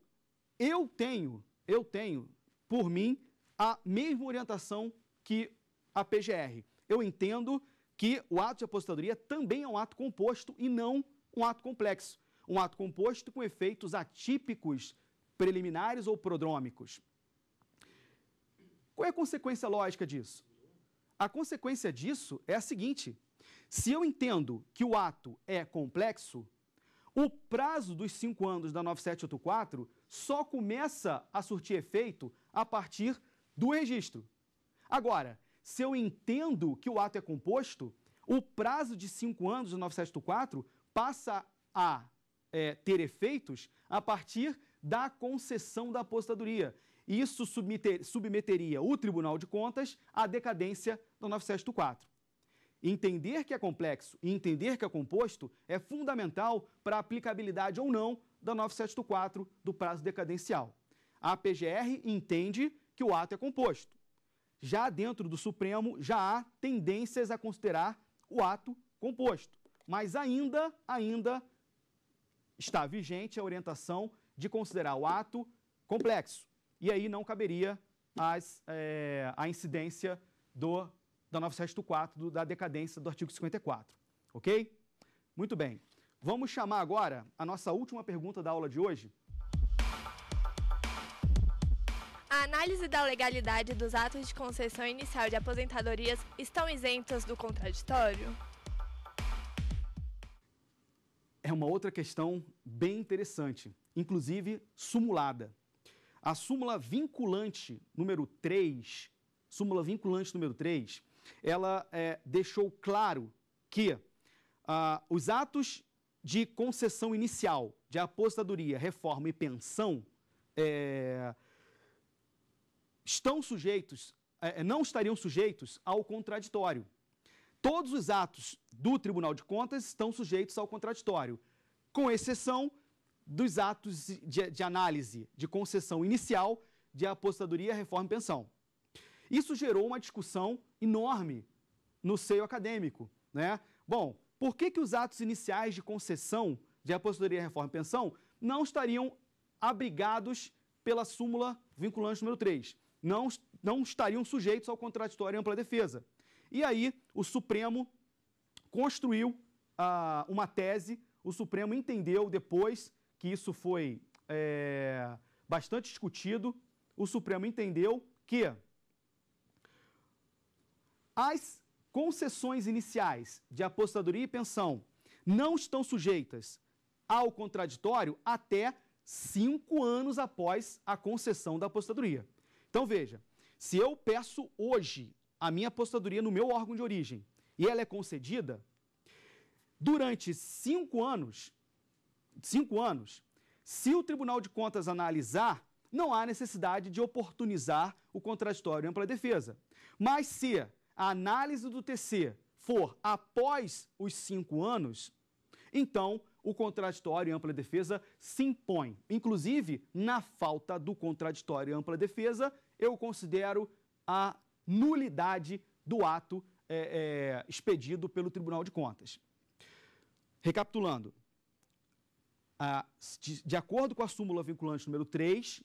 Speaker 1: eu tenho, eu tenho, por mim, a mesma orientação que a PGR. Eu entendo que o ato de aposentadoria também é um ato composto e não um ato complexo. Um ato composto com efeitos atípicos, preliminares ou prodrômicos. Qual é a consequência lógica disso? A consequência disso é a seguinte: se eu entendo que o ato é complexo, o prazo dos cinco anos da 9784 só começa a surtir efeito a partir do registro. Agora, se eu entendo que o ato é composto, o prazo de cinco anos da 9784 passa a é, ter efeitos a partir da concessão da apostadoria. E isso submeteria o Tribunal de Contas à decadência da 974. Entender que é complexo e entender que é composto é fundamental para a aplicabilidade ou não da 974 do prazo decadencial. A PGR entende que o ato é composto. Já dentro do Supremo, já há tendências a considerar o ato composto, mas ainda, ainda está vigente a orientação de considerar o ato complexo e aí não caberia as, é, a incidência do, da 974, do, da decadência do artigo 54. Ok? Muito bem. Vamos chamar agora a nossa última pergunta da aula de hoje. A análise da legalidade dos atos de concessão inicial de aposentadorias estão isentas do contraditório? É uma outra questão bem interessante, inclusive sumulada. A súmula vinculante número 3, súmula vinculante número 3, ela é, deixou claro que ah, os atos de concessão inicial de aposentadoria, reforma e pensão é, estão sujeitos, é, é, não estariam sujeitos ao contraditório. Todos os atos do Tribunal de Contas estão sujeitos ao contraditório, com exceção dos atos de, de análise de concessão inicial de apostadoria reforma e pensão. Isso gerou uma discussão enorme no seio acadêmico. Né? Bom, por que, que os atos iniciais de concessão de apostadoria reforma e pensão não estariam abrigados pela súmula vinculante número 3? Não, não estariam sujeitos ao contraditório e ampla defesa. E aí, o Supremo construiu ah, uma tese, o Supremo entendeu depois que isso foi é, bastante discutido, o Supremo entendeu que as concessões iniciais de apostadoria e pensão não estão sujeitas ao contraditório até cinco anos após a concessão da apostadoria. Então veja, se eu peço hoje a minha apostadoria no meu órgão de origem e ela é concedida, durante cinco anos cinco anos, se o Tribunal de Contas analisar, não há necessidade de oportunizar o contraditório em ampla defesa. Mas se a análise do TC for após os cinco anos, então o contraditório e ampla defesa se impõe. Inclusive, na falta do contraditório e ampla defesa, eu considero a nulidade do ato é, é, expedido pelo Tribunal de Contas. Recapitulando, de, acordo com a súmula vinculante número 3,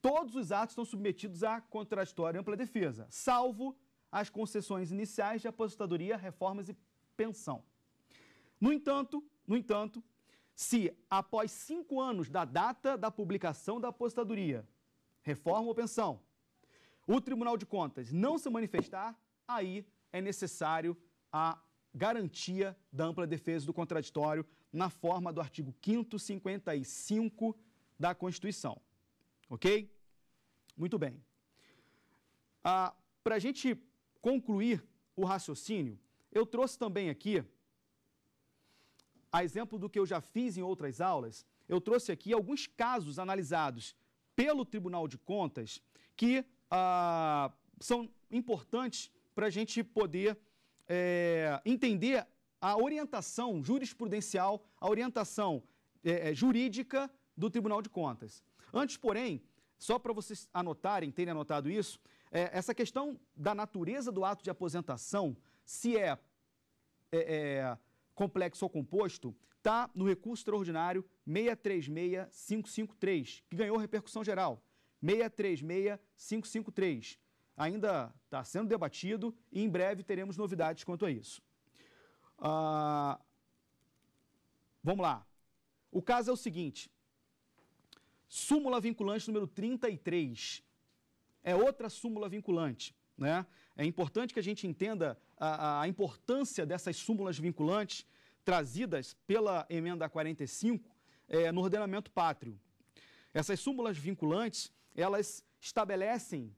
Speaker 1: todos os atos estão submetidos à contraditória e ampla defesa, salvo as concessões iniciais de aposentadoria, reformas e pensão. No entanto, no entanto, se após cinco anos da data da publicação da aposentadoria, reforma ou pensão, o Tribunal de Contas não se manifestar, aí é necessário a garantia da ampla defesa do contraditório na forma do artigo 555 da Constituição. Ok? Muito bem. Ah, Para a gente concluir o raciocínio, eu trouxe também aqui, a exemplo do que eu já fiz em outras aulas, eu trouxe aqui alguns casos analisados pelo Tribunal de Contas que ah, são importantes para a gente poder é, entender a orientação jurisprudencial, a orientação é, é, jurídica do Tribunal de Contas. Antes, porém, só para vocês anotarem, terem anotado isso, é, essa questão da natureza do ato de aposentação, se é, é, é complexo ou composto, está no recurso extraordinário 636553, que ganhou repercussão geral. 636553. Ainda está sendo debatido e em breve teremos novidades quanto a isso. Ah, vamos lá. O caso é o seguinte. Súmula vinculante número 33. É outra súmula vinculante. Né? É importante que a gente entenda a, a importância dessas súmulas vinculantes trazidas pela emenda 45 é, no ordenamento pátrio. Essas súmulas vinculantes, elas estabelecem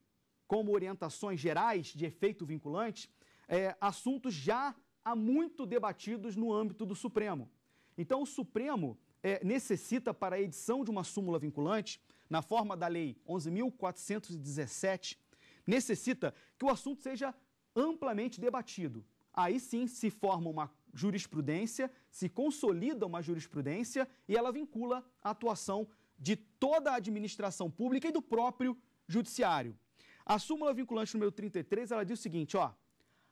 Speaker 1: como orientações gerais de efeito vinculante é, assuntos já há muito debatidos no âmbito do Supremo. Então, o Supremo é, necessita, para a edição de uma súmula vinculante, na forma da Lei 11.417, necessita que o assunto seja amplamente debatido. Aí sim se forma uma jurisprudência, se consolida uma jurisprudência e ela vincula a atuação de toda a administração pública e do próprio judiciário. A súmula vinculante número 33, ela diz o seguinte, ó: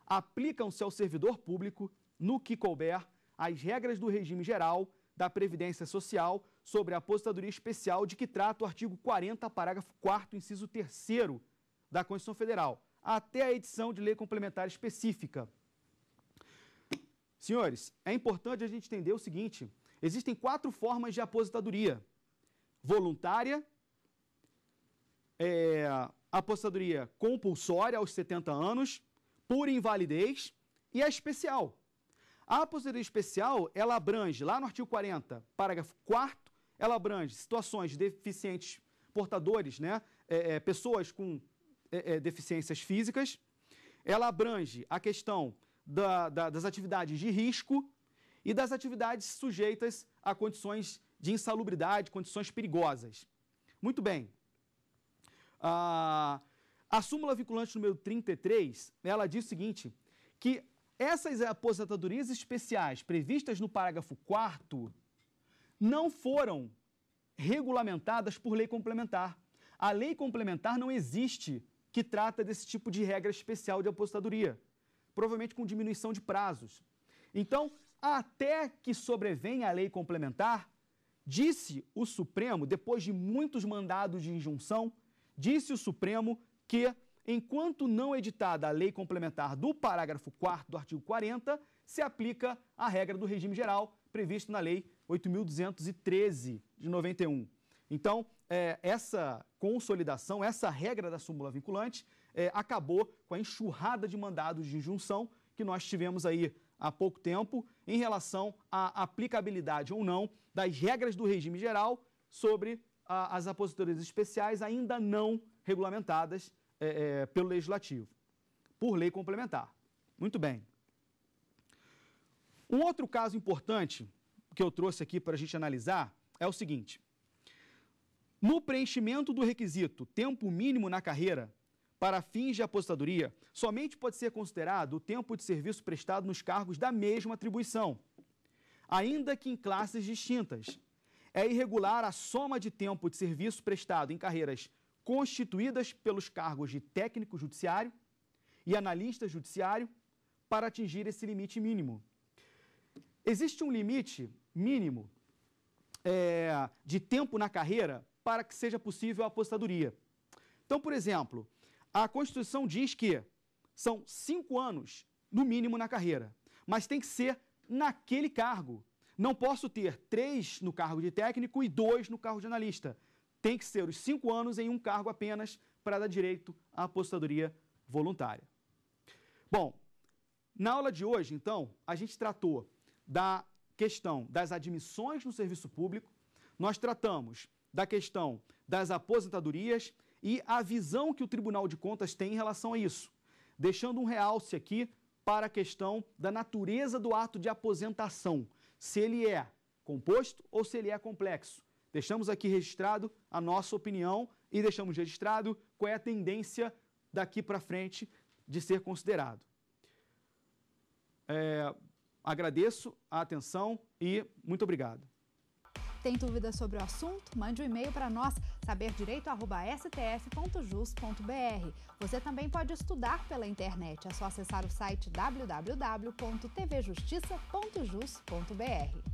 Speaker 1: aplicam-se ao servidor público, no que couber, as regras do regime geral da Previdência Social sobre a aposentadoria especial de que trata o artigo 40, parágrafo 4 inciso 3 da Constituição Federal, até a edição de lei complementar específica. Senhores, é importante a gente entender o seguinte, existem quatro formas de aposentadoria. Voluntária, é, aposentadoria compulsória aos 70 anos, por invalidez e a é especial. A aposentadoria especial, ela abrange, lá no artigo 40, parágrafo 4 ela abrange situações de deficientes portadores, né, é, é, pessoas com é, é, deficiências físicas, ela abrange a questão da, da, das atividades de risco e das atividades sujeitas a condições de insalubridade, condições perigosas. Muito bem. Ah, a súmula vinculante número 33, ela diz o seguinte, que essas aposentadorias especiais previstas no parágrafo 4 não foram regulamentadas por lei complementar. A lei complementar não existe que trata desse tipo de regra especial de aposentadoria, provavelmente com diminuição de prazos. Então, até que sobrevenha a lei complementar, disse o Supremo, depois de muitos mandados de injunção, disse o Supremo que, enquanto não editada a lei complementar do parágrafo 4 do artigo 40, se aplica a regra do regime geral previsto na Lei 8.213 de 91. Então, é, essa consolidação, essa regra da súmula vinculante, é, acabou com a enxurrada de mandados de injunção que nós tivemos aí há pouco tempo em relação à aplicabilidade ou não das regras do regime geral sobre a, as aposentadorias especiais ainda não regulamentadas é, é, pelo Legislativo, por lei complementar. Muito bem. Um outro caso importante que eu trouxe aqui para a gente analisar é o seguinte. No preenchimento do requisito tempo mínimo na carreira, para fins de aposentadoria, somente pode ser considerado o tempo de serviço prestado nos cargos da mesma atribuição, ainda que em classes distintas. É irregular a soma de tempo de serviço prestado em carreiras constituídas pelos cargos de técnico judiciário e analista judiciário para atingir esse limite mínimo. Existe um limite mínimo é, de tempo na carreira para que seja possível a apostadoria. Então, por exemplo, a Constituição diz que são cinco anos, no mínimo, na carreira, mas tem que ser naquele cargo. Não posso ter três no cargo de técnico e dois no cargo de analista tem que ser os cinco anos em um cargo apenas para dar direito à aposentadoria voluntária. Bom, na aula de hoje, então, a gente tratou da questão das admissões no serviço público, nós tratamos da questão das aposentadorias e a visão que o Tribunal de Contas tem em relação a isso, deixando um realce aqui para a questão da natureza do ato de aposentação, se ele é composto ou se ele é complexo. Deixamos aqui registrado a nossa opinião e deixamos registrado qual é a tendência daqui para frente de ser considerado. É, agradeço a atenção e muito obrigado. Tem dúvidas sobre o assunto? Mande um e-mail para nós, saberdireito.stf.jus.br. Você também pode estudar pela internet. É só acessar o site www.tvjustiça.jus.br.